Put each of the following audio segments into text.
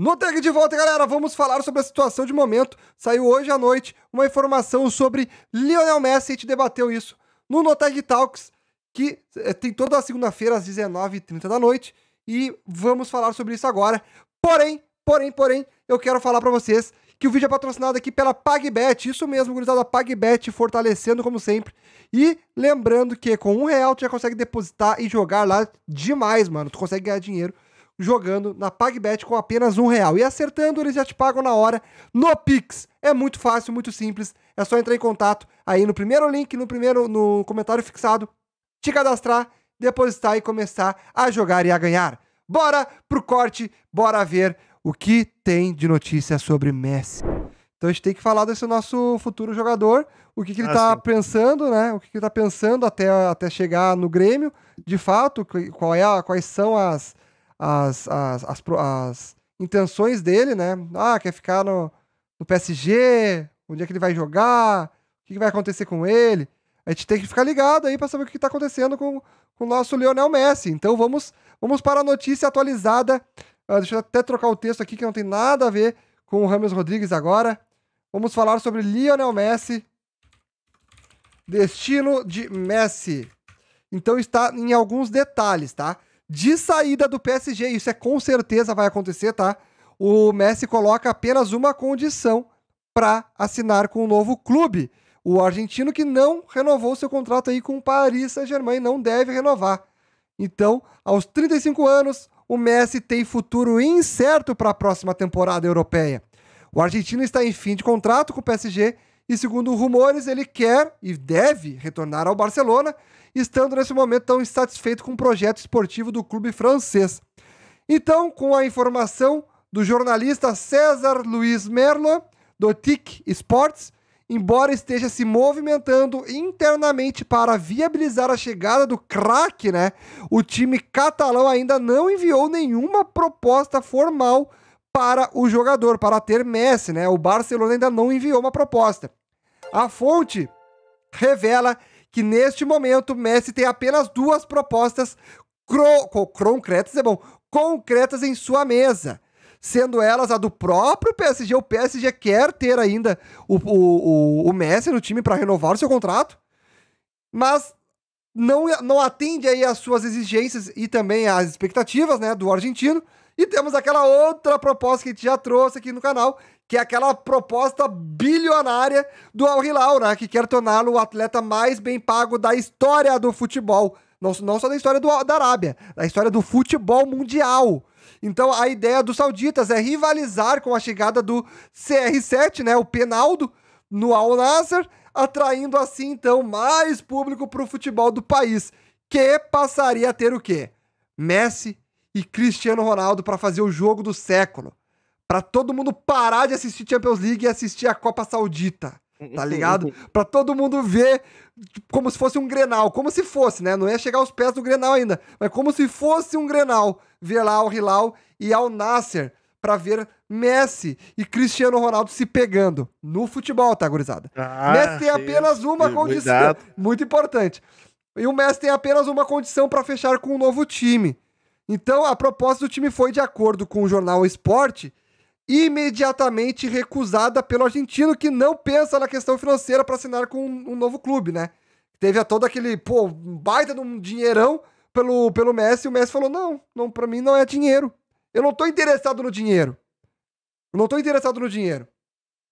No Tag de volta, galera, vamos falar sobre a situação de momento. Saiu hoje à noite uma informação sobre Lionel Messi, a gente debateu isso no Notag Talks, que eh, tem toda a segunda-feira às 19h30 da noite, e vamos falar sobre isso agora. Porém, porém, porém, eu quero falar para vocês que o vídeo é patrocinado aqui pela PagBet, isso mesmo, gurizada, PagBet fortalecendo como sempre. E lembrando que com um real tu já consegue depositar e jogar lá demais, mano, tu consegue ganhar dinheiro jogando na PagBet com apenas um real. E acertando, eles já te pagam na hora no Pix. É muito fácil, muito simples. É só entrar em contato aí no primeiro link, no primeiro no comentário fixado, te cadastrar, depositar e começar a jogar e a ganhar. Bora pro corte, bora ver o que tem de notícia sobre Messi. Então a gente tem que falar desse nosso futuro jogador, o que, que ele está ah, pensando, né? O que, que ele está pensando até, até chegar no Grêmio, de fato, qual é quais são as, as, as, as, as intenções dele, né? Ah, quer ficar no, no PSG, onde é que ele vai jogar, o que, que vai acontecer com ele. A gente tem que ficar ligado aí para saber o que está acontecendo com, com o nosso Lionel Messi. Então vamos, vamos para a notícia atualizada. Uh, deixa eu até trocar o texto aqui que não tem nada a ver com o Ramos Rodrigues agora. Vamos falar sobre Lionel Messi. Destino de Messi. Então está em alguns detalhes, tá? de saída do PSG. Isso é com certeza vai acontecer, tá? O Messi coloca apenas uma condição para assinar com o um novo clube. O argentino que não renovou seu contrato aí com o Paris Saint-Germain não deve renovar. Então, aos 35 anos, o Messi tem futuro incerto para a próxima temporada europeia. O argentino está em fim de contrato com o PSG e segundo rumores, ele quer e deve retornar ao Barcelona, estando nesse momento tão insatisfeito com o projeto esportivo do clube francês. Então, com a informação do jornalista César Luiz Merlo, do TIC Sports, embora esteja se movimentando internamente para viabilizar a chegada do craque, né? O time catalão ainda não enviou nenhuma proposta formal para o jogador, para ter Messi, né? O Barcelona ainda não enviou uma proposta. A fonte revela que neste momento Messi tem apenas duas propostas concretas, é bom, concretas em sua mesa. Sendo elas a do próprio PSG, o PSG quer ter ainda o, o, o, o Messi no time para renovar o seu contrato, mas não, não atende aí às suas exigências e também às expectativas né, do argentino. E temos aquela outra proposta que a gente já trouxe aqui no canal, que é aquela proposta bilionária do Al Hilal, né, que quer torná-lo o atleta mais bem pago da história do futebol. Não, não só da história do, da Arábia, da história do futebol mundial. Então a ideia dos sauditas é rivalizar com a chegada do CR7, né, o Penaldo, no Al Nasser, atraindo assim então mais público para o futebol do país, que passaria a ter o quê? Messi e Cristiano Ronaldo para fazer o jogo do século para todo mundo parar de assistir Champions League e assistir a Copa Saudita. Tá ligado? Uhum. para todo mundo ver como se fosse um Grenal, como se fosse, né? Não ia chegar aos pés do Grenal ainda, mas como se fosse um Grenal, ver lá o Hilal e ao Nasser para ver Messi e Cristiano Ronaldo se pegando no futebol, tá gurizada? Ah, Messi tem apenas uma isso, condição, cuidado. muito importante. E o Messi tem apenas uma condição para fechar com um novo time. Então, a proposta do time foi de acordo com o jornal Esporte, imediatamente recusada pelo argentino que não pensa na questão financeira para assinar com um, novo clube, né? Teve todo aquele, pô, baita de um dinheirão pelo, pelo Messi, e o Messi falou: "Não, não para mim não é dinheiro. Eu não tô interessado no dinheiro. Eu não tô interessado no dinheiro."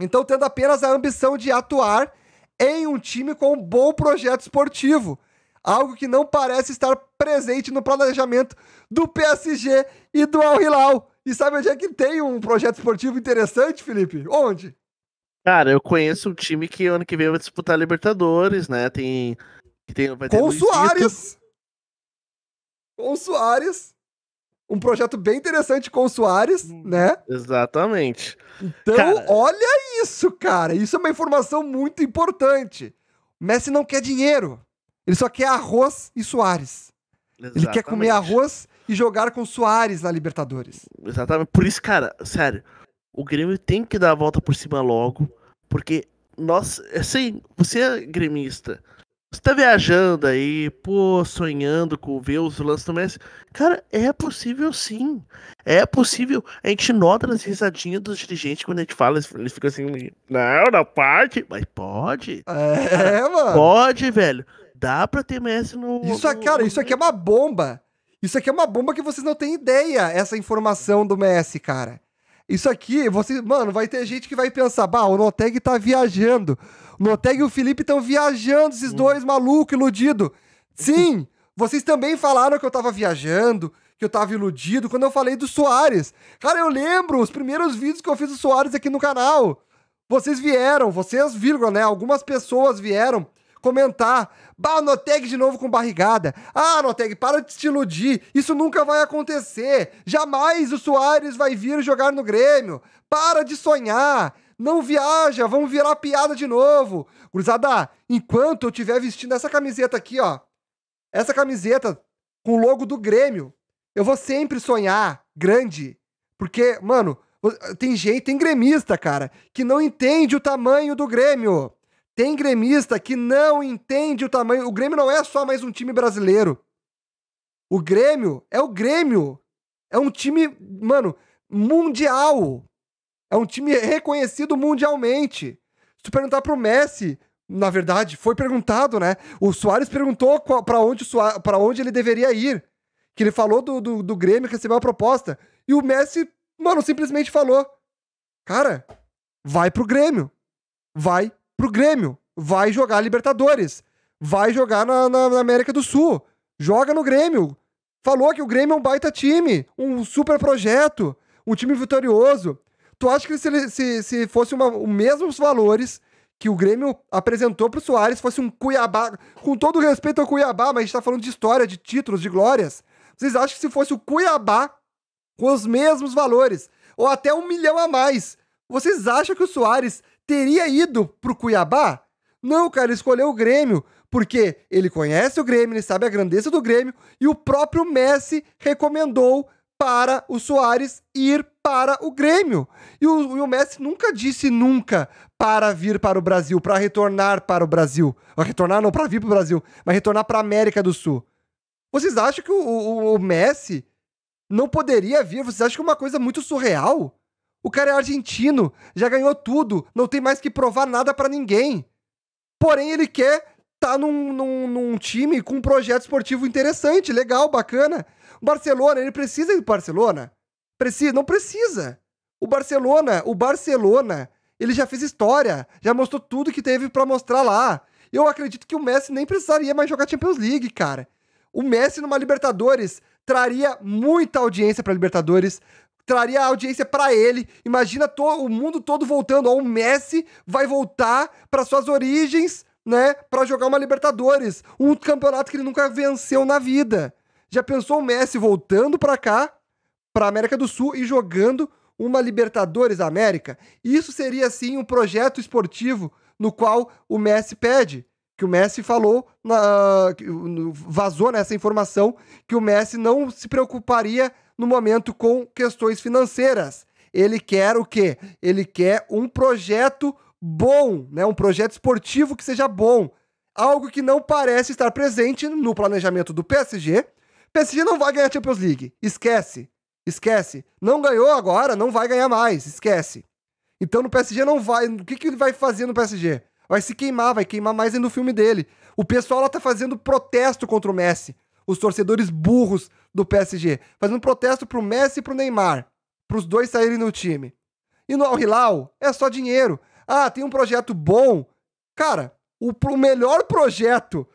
Então, tendo apenas a ambição de atuar em um time com um bom projeto esportivo, algo que não parece estar presente no planejamento do PSG e do Al Hilal. E sabe onde é que tem um projeto esportivo interessante, Felipe? Onde? Cara, eu conheço um time que ano que vem vai disputar Libertadores, né? Tem. Que tem vai ter Com o Soares! Com Com Soares! Um projeto bem interessante com o Soares, hum, né? Exatamente. Então, cara... olha isso, cara. Isso é uma informação muito importante. O Messi não quer dinheiro. Ele só quer arroz e Soares. Exatamente. Ele quer comer arroz e jogar com Soares na Libertadores. Exatamente. Por isso, cara, sério, o Grêmio tem que dar a volta por cima logo, porque nós, assim, você é gremista, você tá viajando aí, pô, sonhando com ver os lances do Messi. Cara, é possível sim. É possível. A gente nota nas risadinhas dos dirigentes quando a gente fala, eles ficam assim, não, não pode. Mas pode. É, cara, mano. Pode, velho. Dá pra ter Messi no. Isso, é, no, cara, no... isso aqui é uma bomba. Isso aqui é uma bomba que vocês não têm ideia, essa informação do Messi, cara. Isso aqui, você, mano, vai ter gente que vai pensar, bah, o Noteg tá viajando. O Noteg e o Felipe estão viajando, esses dois maluco, iludido. Sim, vocês também falaram que eu tava viajando, que eu tava iludido quando eu falei do Soares. Cara, eu lembro os primeiros vídeos que eu fiz do Soares aqui no canal. Vocês vieram, vocês, vírgula, né? Algumas pessoas vieram comentar. Bah, Noteg de novo com barrigada. Ah, Noteg, para de te iludir. Isso nunca vai acontecer. Jamais o Soares vai vir jogar no Grêmio. Para de sonhar. Não viaja, vamos virar piada de novo. Cruzada, enquanto eu estiver vestindo essa camiseta aqui, ó. Essa camiseta com o logo do Grêmio, eu vou sempre sonhar grande. Porque, mano, tem gente, tem gremista, cara, que não entende o tamanho do Grêmio. Tem gremista que não entende o tamanho. O Grêmio não é só mais um time brasileiro. O Grêmio é o Grêmio. É um time, mano, mundial. É um time reconhecido mundialmente. Se tu perguntar pro Messi, na verdade, foi perguntado, né? O Soares perguntou para onde, onde ele deveria ir. Que ele falou do, do, do Grêmio, recebeu a proposta. E o Messi, mano, simplesmente falou: Cara, vai pro Grêmio. Vai pro Grêmio. Vai jogar Libertadores. Vai jogar na, na, na América do Sul. Joga no Grêmio. Falou que o Grêmio é um baita time, um super projeto, um time vitorioso. Tu acha que se, se, se fosse uma, os mesmos valores que o Grêmio apresentou pro Soares, fosse um Cuiabá, com todo o respeito ao Cuiabá, mas a gente tá falando de história, de títulos, de glórias. Vocês acham que se fosse o Cuiabá com os mesmos valores, ou até um milhão a mais, vocês acham que o Soares teria ido para o Cuiabá? Não, cara, ele escolheu o Grêmio, porque ele conhece o Grêmio, ele sabe a grandeza do Grêmio, e o próprio Messi recomendou para o Soares ir para o Grêmio. E o, e o Messi nunca disse nunca para vir para o Brasil, para retornar para o Brasil. Ah, retornar não, para vir para o Brasil, mas retornar para a América do Sul. Vocês acham que o, o, o Messi não poderia vir? Vocês acham que é uma coisa muito surreal? O cara é argentino, já ganhou tudo, não tem mais que provar nada para ninguém. Porém, ele quer estar tá num, num, num time com um projeto esportivo interessante, legal, bacana. O Barcelona, ele precisa do Barcelona? Precisa? Não precisa. O Barcelona, o Barcelona, ele já fez história, já mostrou tudo que teve para mostrar lá. Eu acredito que o Messi nem precisaria mais jogar Champions League, cara. O Messi numa Libertadores traria muita audiência para Libertadores, traria audiência para ele. Imagina o mundo todo voltando. Ó, o Messi vai voltar para suas origens, né? Para jogar uma Libertadores, um campeonato que ele nunca venceu na vida. Já pensou o Messi voltando para cá, para América do Sul e jogando uma Libertadores América? Isso seria sim um projeto esportivo no qual o Messi pede que o Messi falou, na, vazou nessa né, informação que o Messi não se preocuparia no momento com questões financeiras. Ele quer o quê? Ele quer um projeto bom, né? um projeto esportivo que seja bom. Algo que não parece estar presente no planejamento do PSG. PSG não vai ganhar a Champions League. Esquece. Esquece. Não ganhou agora, não vai ganhar mais. Esquece. Então no PSG não vai. O que, que ele vai fazer no PSG? Vai se queimar, vai queimar mais ainda o filme dele. O pessoal lá tá fazendo protesto contra o Messi. Os torcedores burros do PSG. Fazendo protesto pro Messi e pro Neymar. Pros dois saírem no time. E no Al Hilal é só dinheiro. Ah, tem um projeto bom. Cara, o, o melhor projeto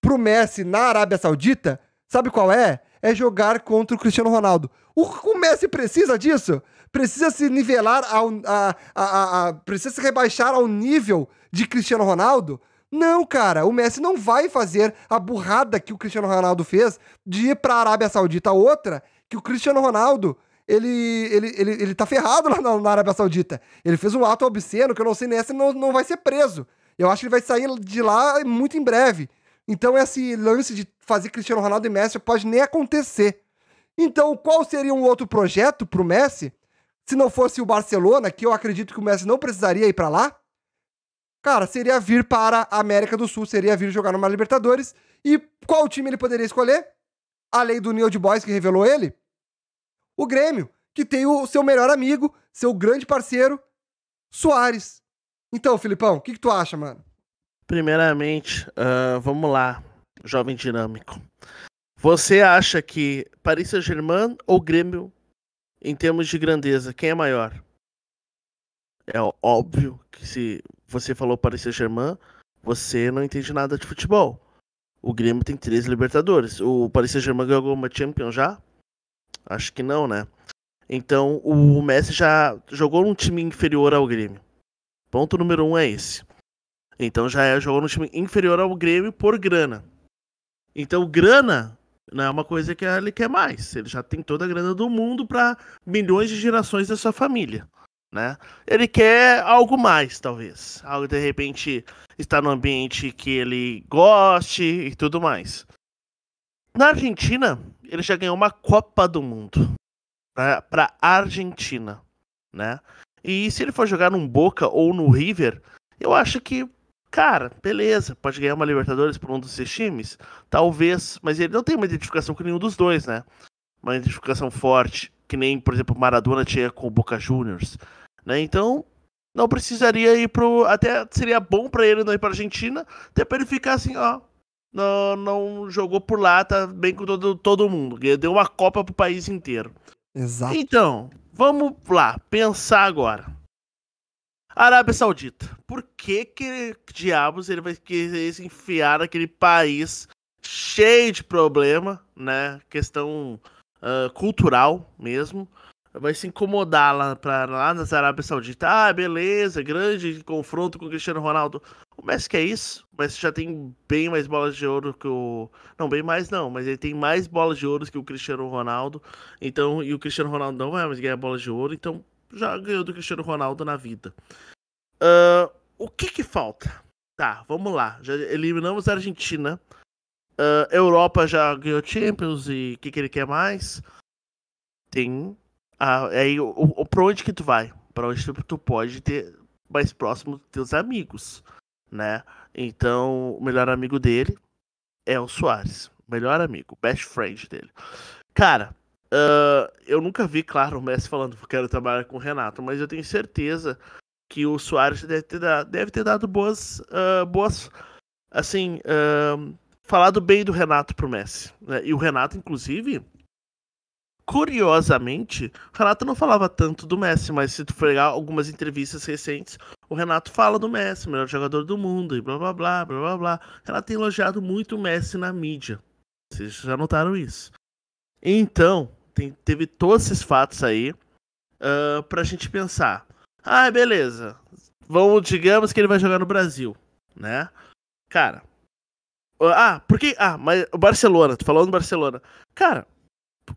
pro Messi na Arábia Saudita, sabe qual é? É jogar contra o Cristiano Ronaldo. O, o Messi precisa disso? precisa se nivelar ao. A, a, a, precisa se rebaixar ao nível de Cristiano Ronaldo? Não, cara, o Messi não vai fazer a burrada que o Cristiano Ronaldo fez de ir para a Arábia Saudita outra, que o Cristiano Ronaldo ele, ele, ele, ele tá ferrado lá na, na, Arábia Saudita. Ele fez um ato obsceno que eu não sei nem se não, não vai ser preso. Eu acho que ele vai sair de lá muito em breve. Então, esse lance de fazer Cristiano Ronaldo e Messi pode nem acontecer. Então, qual seria um outro projeto para o Messi? se não fosse o Barcelona, que eu acredito que o Messi não precisaria ir para lá, cara, seria vir para a América do Sul, seria vir jogar numa Libertadores. E qual time ele poderia escolher? Além do Neil de Boys que revelou ele? O Grêmio, que tem o seu melhor amigo, seu grande parceiro, Soares. Então, Filipão, o que, que, tu acha, mano? Primeiramente, uh, vamos lá, jovem dinâmico. Você acha que Paris Saint-Germain ou Grêmio em termos de grandeza, quem é maior? É óbvio que se você falou Paris Saint-Germain, você não entende nada de futebol. O Grêmio tem três Libertadores. O Paris Saint-Germain ganhou alguma Champions já? Acho que não, né? Então o Messi já jogou num time inferior ao Grêmio. Ponto número um é esse. Então já é, jogou num time inferior ao Grêmio por grana. Então grana não é uma coisa que ele quer mais. Ele já tem toda a grana do mundo para milhões de gerações da sua família. Né? Ele quer algo mais, talvez. Algo de repente estar no ambiente que ele goste e tudo mais. Na Argentina, ele já ganhou uma Copa do Mundo né? para Argentina, né? E se ele for jogar no Boca ou no River, eu acho que Cara, beleza, pode ganhar uma Libertadores por um dos seus times? Talvez, mas ele não tem uma identificação com nenhum dos dois, né? Uma identificação forte, que nem, por exemplo, Maradona tinha com o Boca Juniors, né? Então, não precisaria ir pro. Até seria bom para ele não ir pra Argentina, até pra ele ficar assim, ó. Não, não jogou por lá, tá bem com todo, todo mundo. Deu uma Copa pro país inteiro. Exato. Então, vamos lá, pensar agora. Arábia Saudita. Por que, que diabos ele vai querer se enfiar naquele país cheio de problema, né? Questão uh, cultural mesmo. Vai se incomodar lá, pra, lá na Arábia Saudita. Ah, beleza, grande confronto com o Cristiano Ronaldo. O Messi que é isso. Mas já tem bem mais bolas de ouro que o. Não, bem mais não, mas ele tem mais bolas de ouro que o Cristiano Ronaldo. Então, e o Cristiano Ronaldo não vai é mais ganhar bola de ouro, então já ganhou do Cristiano Ronaldo na vida. Uh, o que que falta? Tá, vamos lá. Já eliminamos a Argentina. Uh, Europa já ganhou Champions e o que, que ele quer mais? Tem. Ah, aí, o, o, pra onde que tu vai? Pra onde tu, tu pode ter mais próximo dos teus amigos, né? Então, o melhor amigo dele é o Soares. Melhor amigo, best friend dele. Cara, uh, eu nunca vi, claro, o Messi falando que quero trabalhar com o Renato, mas eu tenho certeza que o Soares deve ter dado, deve ter dado boas, uh, boas, assim, uh, falado bem do Renato pro Messi. Né? E o Renato, inclusive, curiosamente, o Renato não falava tanto do Messi, mas se tu pegar algumas entrevistas recentes, o Renato fala do Messi, melhor jogador do mundo, e blá blá blá, blá blá blá. Renato tem elogiado muito o Messi na mídia. Vocês já notaram isso. Então, tem, teve todos esses fatos aí uh, pra gente pensar. Ah, beleza. Vamos, digamos que ele vai jogar no Brasil, né? Cara. Ah, porque. Ah, mas o Barcelona, tu falou no Barcelona. Cara,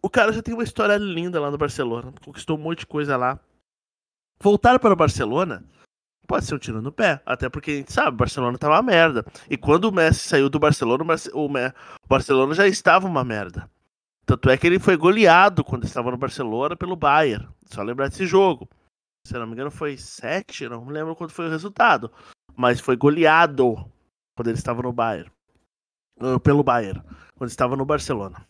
o cara já tem uma história linda lá no Barcelona. Conquistou um monte de coisa lá. Voltar para o Barcelona pode ser um tiro no pé. Até porque a gente sabe, o Barcelona tava tá uma merda. E quando o Messi saiu do Barcelona, o, Barcelona já estava uma merda. Tanto é que ele foi goleado quando estava no Barcelona pelo Bayern. Só lembrar desse jogo se não me engano, foi 7, não me lembro quanto foi o resultado. Mas foi goleado quando ele estava no Bayern. Eh, pelo Bayern, quando estava no Barcelona.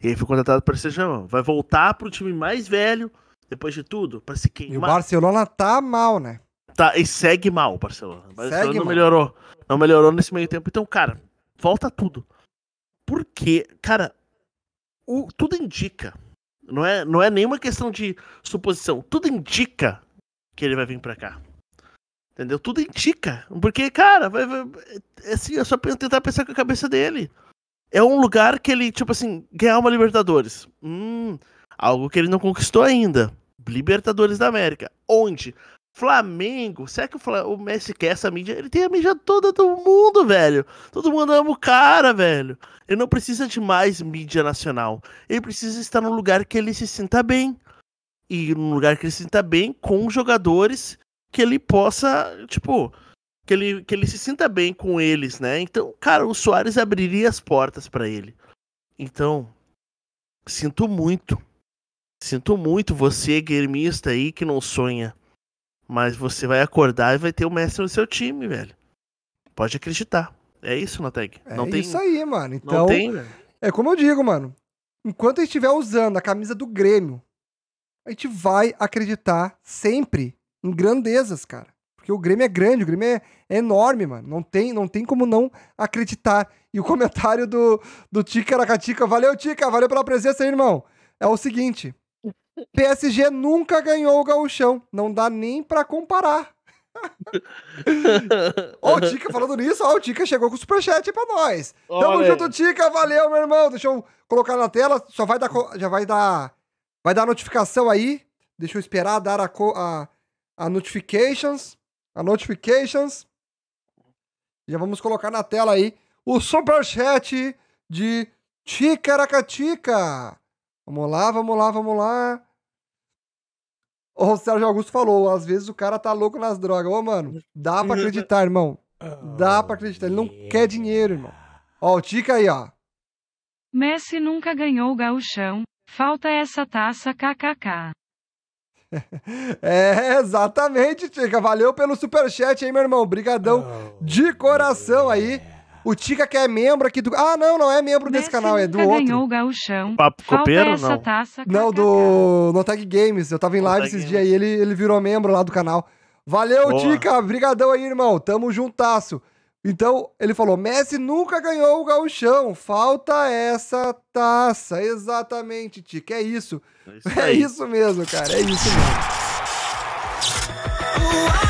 E aí foi contratado para esse Germain. Vai voltar para o time mais velho, depois de tudo, para se queimar. E o Barcelona tá mal, né? Tá, e segue mal o Barcelona. O Barcelona segue não mal. melhorou. Não melhorou nesse meio tempo. Então, cara, volta tudo. Porque, cara, o, tudo indica. Não é, não é nenhuma questão de suposição. Tudo indica que ele vai vir para cá. Entendeu? Tudo indica. Porque, cara, vai, vai, é assim, é só tentar pensar com a cabeça dele. É um lugar que ele, tipo assim, ganhar uma Libertadores. Hum, algo que ele não conquistou ainda. Libertadores da América. Onde? Flamengo. Será que o, o Messi quer essa mídia? Ele tem a mídia toda do mundo, velho. Todo mundo ama o cara, velho. Ele não precisa de mais mídia nacional. Ele precisa estar num lugar que ele se sinta bem e num lugar que ele se sinta bem com jogadores que ele possa, tipo, que ele, que ele se sinta bem com eles, né? Então, cara, o Soares abriria as portas para ele. Então, sinto muito. Sinto muito você, guermista aí que não sonha. Mas você vai acordar e vai ter o mestre no seu time, velho. Pode acreditar. É isso, Noteg. É não tem... isso aí, mano. Então, tem... é como eu digo, mano. Enquanto ele estiver usando a camisa do Grêmio a gente vai acreditar sempre em grandezas, cara. Porque o Grêmio é grande, o Grêmio é, é enorme, mano. Não tem, não tem como não acreditar. E o comentário do, do Aracatica, valeu, Tica, valeu pela presença aí, irmão. É o seguinte: PSG nunca ganhou o gauchão. Não dá nem para comparar. ó, o Tica falando nisso, ó, o Tica chegou com o superchat aí pra nós. Olha. Tamo junto, Tica, valeu, meu irmão. Deixa eu colocar na tela, só vai dar, já vai dar Vai dar a notificação aí. Deixa eu esperar dar a, a, a notifications. A notifications. Já vamos colocar na tela aí o superchat de Ticaracatica. Vamos lá, vamos lá, vamos lá. O Sérgio Augusto falou, às vezes o cara tá louco nas drogas. Ô, mano, dá pra acreditar, irmão. Dá pra acreditar. Ele não quer dinheiro, irmão. Ó, o Tica aí, ó. Messi nunca ganhou o gauchão, Falta essa taça kkk. É, exatamente, Tica. Valeu pelo superchat aí, meu irmão. Brigadão oh, de coração aí. O Tica que é membro aqui do... Ah, não, não é membro Messi desse canal, é do outro. ganhou o gauchão. Papo Falta copeiro, essa não? Taça, kkk. não, do Notag Games. Eu tava em live esses dias aí, ele, ele virou membro lá do canal. Valeu, Boa. Tica. Brigadão aí, irmão. Tamo juntasso. Então, ele falou: Messi nunca ganhou o gauchão, falta essa taça. Exatamente, Tico. é isso. É isso, é isso mesmo, cara, é isso mesmo.